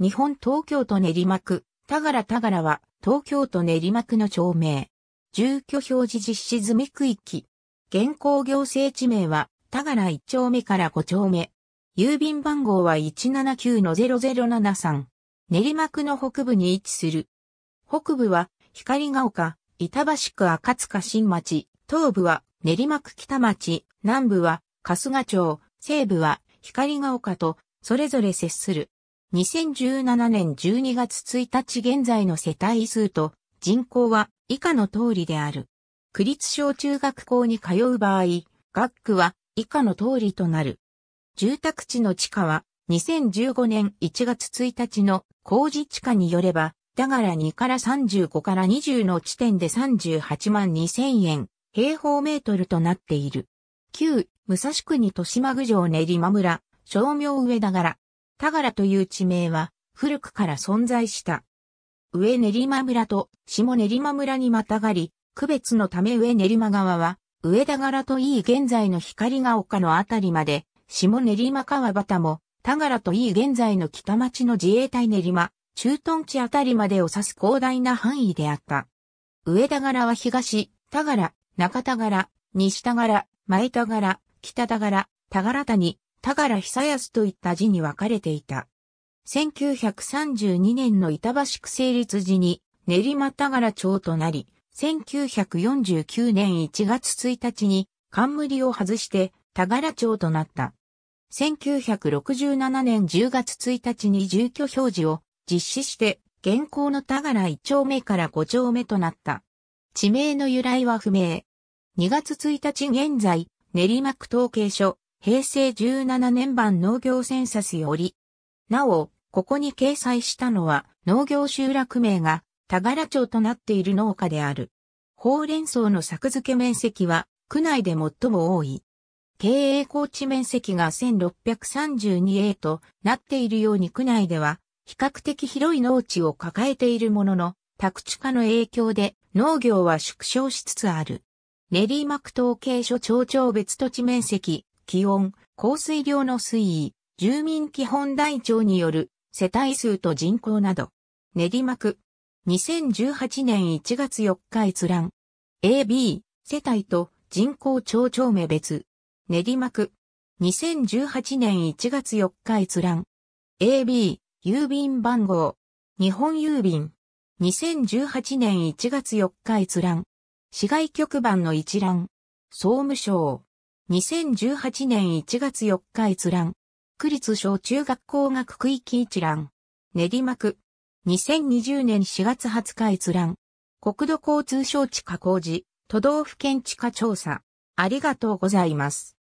日本東京都練馬区、田原田原は、東京都練馬区の町名。住居表示実施済み区域。現行行政地名は、田原1丁目から5丁目。郵便番号は179-0073。練馬区の北部に位置する。北部は、光が丘、板橋区赤塚新町、東部は練馬区北町、南部は春日町、西部は光が丘と、それぞれ接する。2017年12月1日現在の世帯数と人口は以下の通りである。区立小中学校に通う場合、学区は以下の通りとなる。住宅地の地価は2015年1月1日の工事地価によれば、だから2から35から20の地点で38万2000円、平方メートルとなっている。旧、武蔵区に豊島郡上練馬村、商名上だがら、田柄という地名は古くから存在した。上練馬村と下練馬村にまたがり、区別のため上練馬川は、上田柄といい現在の光が丘のあたりまで、下練馬川端も、田柄といい現在の北町の自衛隊練馬、駐屯地あたりまでを指す広大な範囲であった。上田柄は東、田柄、中田柄、西田柄、前田柄、北田柄、田柄谷、田原久康といった字に分かれていた。1932年の板橋区成立時に練馬田原町となり、1949年1月1日に冠を外して田原町となった。1967年10月1日に住居表示を実施して現行の田原1丁目から5丁目となった。地名の由来は不明。2月1日現在、練馬区統計所、平成17年版農業センサスより。なお、ここに掲載したのは農業集落名が田柄町となっている農家である。ほうれん草の作付け面積は区内で最も多い。経営高地面積が1632 a となっているように区内では比較的広い農地を抱えているものの宅地化の影響で農業は縮小しつつある。練馬区統計所町長別土地面積気温、降水量の推移、住民基本台帳による世帯数と人口など。練馬区。2018年1月4日閲覧。AB、世帯と人口町長目別。練馬区。2018年1月4日閲覧。AB、郵便番号。日本郵便。2018年1月4日閲覧。市外局番の一覧。総務省。2018年1月4日閲覧。区立小中学校学区域一覧。練馬区。2020年4月20日閲覧。国土交通省地下工事、都道府県地下調査。ありがとうございます。